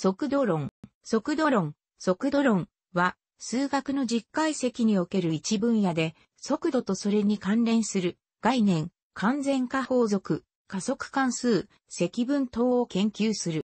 速度論。速度論、速度論は、数学の実解析における一分野で、速度とそれに関連する概念、完全化法則、加速関数、積分等を研究する。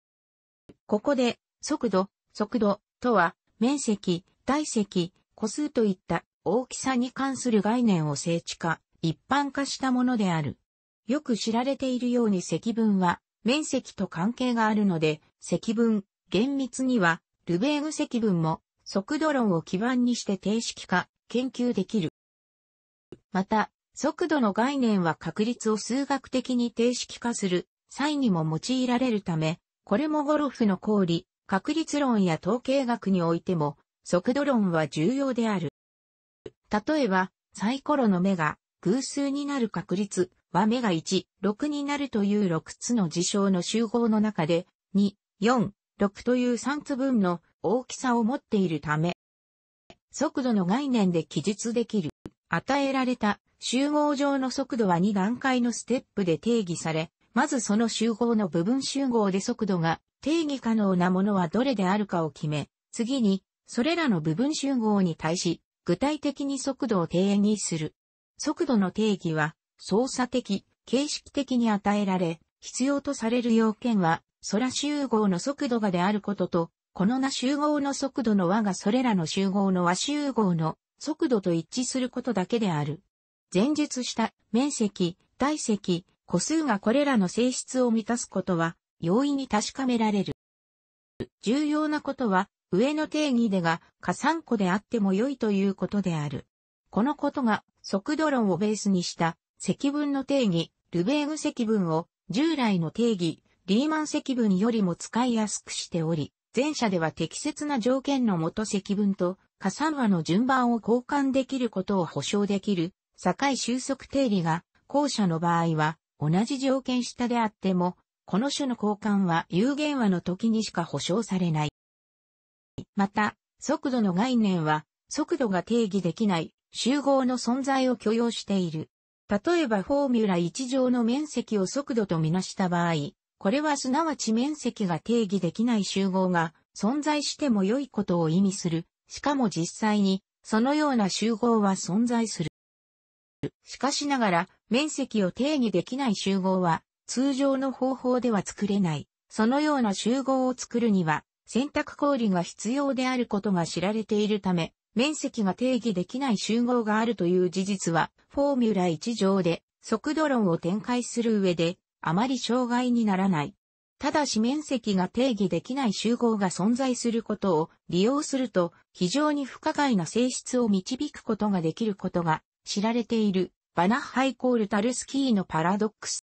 ここで、速度、速度とは、面積、体積、個数といった大きさに関する概念を整地化、一般化したものである。よく知られているように積分は、面積と関係があるので、積分、厳密には、ルベーグ積分も、速度論を基盤にして定式化、研究できる。また、速度の概念は確率を数学的に定式化する際にも用いられるため、これもゴロフの公理、確率論や統計学においても、速度論は重要である。例えば、サイコロの目が偶数になる確率は目が1、6になるという6つの事象の集合の中で、2、4、6という3つ分の大きさを持っているため、速度の概念で記述できる。与えられた集合上の速度は2段階のステップで定義され、まずその集合の部分集合で速度が定義可能なものはどれであるかを決め、次にそれらの部分集合に対し具体的に速度を定義する。速度の定義は操作的、形式的に与えられ、必要とされる要件は、空集合の速度がであることと、このな集合の速度の和がそれらの集合の和集合の速度と一致することだけである。前述した面積、体積、個数がこれらの性質を満たすことは容易に確かめられる。重要なことは上の定義でが加算個であっても良いということである。このことが速度論をベースにした積分の定義、ルベーグ積分を従来の定義、リーマン積分よりも使いやすくしており、前者では適切な条件のもと積分と加算和の順番を交換できることを保証できる、境収束定理が、後者の場合は、同じ条件下であっても、この種の交換は有限和の時にしか保証されない。また、速度の概念は、速度が定義できない集合の存在を許容している。例えばフォーミュラ1乗の面積を速度とみなした場合、これはすなわち面積が定義できない集合が存在しても良いことを意味する。しかも実際に、そのような集合は存在する。しかしながら、面積を定義できない集合は、通常の方法では作れない。そのような集合を作るには、選択公理が必要であることが知られているため、面積が定義できない集合があるという事実は、フォーミュラ1上で速度論を展開する上で、あまり障害にならない。ただし面積が定義できない集合が存在することを利用すると非常に不可解な性質を導くことができることが知られているバナッハイコールタルスキーのパラドックス。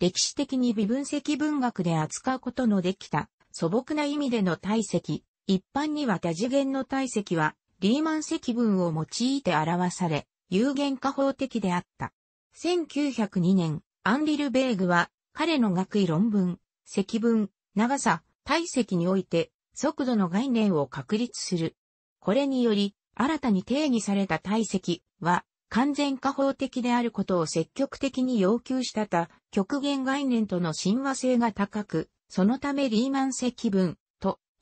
歴史的に微分積分学で扱うことのできた素朴な意味での体積、一般には多次元の体積はリーマン積分を用いて表され、有限化法的であった。1902年、アンリルベーグは、彼の学位論文、積分、長さ、体積において、速度の概念を確立する。これにより、新たに定義された体積は、完全化法的であることを積極的に要求したた、極限概念との親和性が高く、そのためリーマン積分、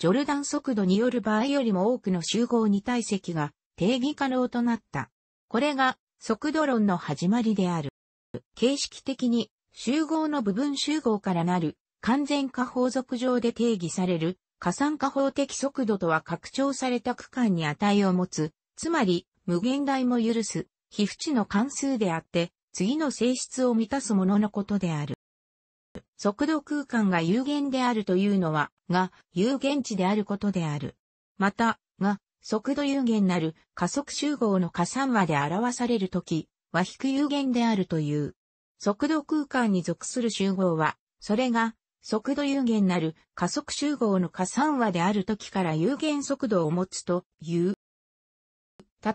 ジョルダン速度による場合よりも多くの集合に体積が定義可能となった。これが速度論の始まりである。形式的に集合の部分集合からなる完全化法則上で定義される加算化法的速度とは拡張された区間に値を持つ、つまり無限大も許す、皮膚値の関数であって、次の性質を満たすもののことである。速度空間が有限であるというのは、が、有限値であることである。また、が、速度有限なる加速集合の加算和で表されるとき、は非有限であるという。速度空間に属する集合は、それが、速度有限なる加速集合の加算和であるときから有限速度を持つという。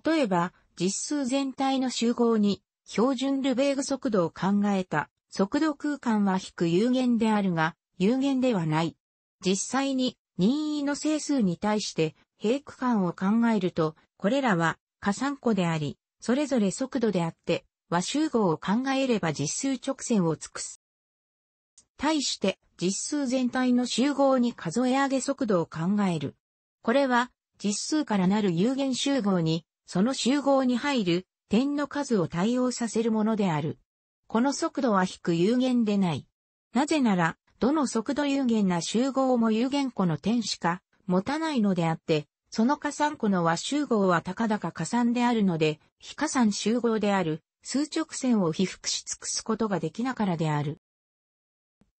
例えば、実数全体の集合に標準ルベーグ速度を考えた速度空間は引く有限であるが、有限ではない。実際に任意の整数に対して平区間を考えると、これらは加算個であり、それぞれ速度であって、和集合を考えれば実数直線を尽くす。対して実数全体の集合に数え上げ速度を考える。これは実数からなる有限集合に、その集合に入る点の数を対応させるものである。この速度は低有限でない。なぜなら、どの速度有限な集合も有限個の点しか持たないのであって、その加算個の和集合は高々加算であるので、非加算集合である数直線を被覆し尽くすことができなからである。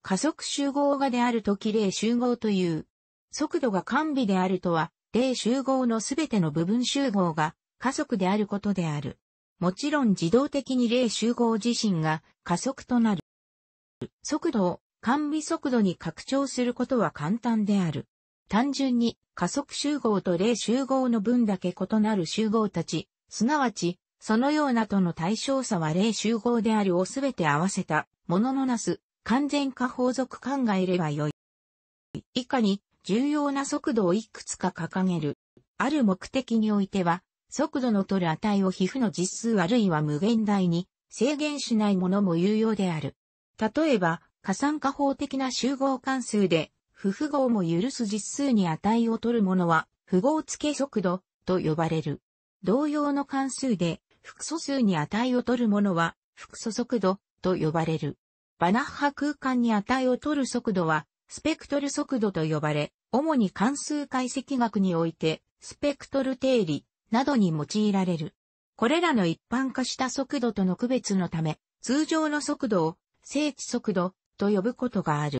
加速集合がであるとき例集合という。速度が完備であるとは、例集合のすべての部分集合が加速であることである。もちろん自動的に例集合自身が加速となる。速度を完備速度に拡張することは簡単である。単純に加速集合と例集合の分だけ異なる集合たち、すなわち、そのようなとの対象差は例集合であるをすべて合わせたもののなす完全化法則考えればよい。以下に重要な速度をいくつか掲げる。ある目的においては、速度の取る値を皮膚の実数あるいは無限大に制限しないものも有用である。例えば、加算化法的な集合関数で、不符号も許す実数に値を取るものは、符号付け速度と呼ばれる。同様の関数で、複素数に値を取るものは、複素速度と呼ばれる。バナッハ空間に値を取る速度は、スペクトル速度と呼ばれ、主に関数解析学において、スペクトル定理、などに用いられる。これらの一般化した速度との区別のため、通常の速度を正規速度と呼ぶことがある。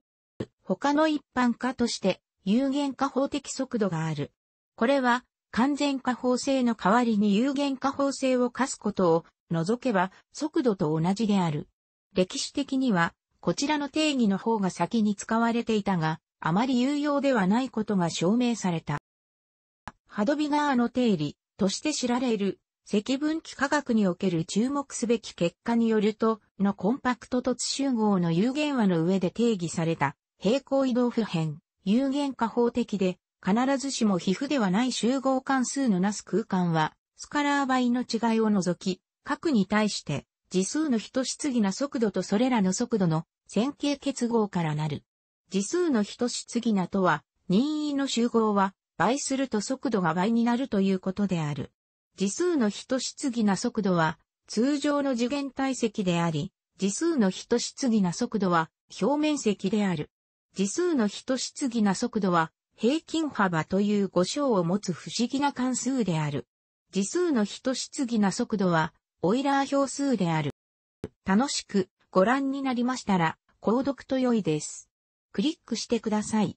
他の一般化として有限化法的速度がある。これは完全化法性の代わりに有限化法性を課すことを除けば速度と同じである。歴史的にはこちらの定義の方が先に使われていたが、あまり有用ではないことが証明された。ハドビガーの定理、として知られる、積分器科学における注目すべき結果によると、のコンパクト突集合の有限和の上で定義された、平行移動普遍、有限化法的で、必ずしも皮膚ではない集合関数のなす空間は、スカラー倍の違いを除き、核に対して、次数の等質疑な速度とそれらの速度の線形結合からなる。次数の等質疑なとは、任意の集合は、倍すると速度が倍になるということである。次数の等質疑な速度は、通常の次元体積であり、次数の等質疑な速度は、表面積である。次数の等質疑な速度は、平均幅という語称を持つ不思議な関数である。次数の等質疑な速度は、オイラー表数である。楽しくご覧になりましたら、購読と良いです。クリックしてください。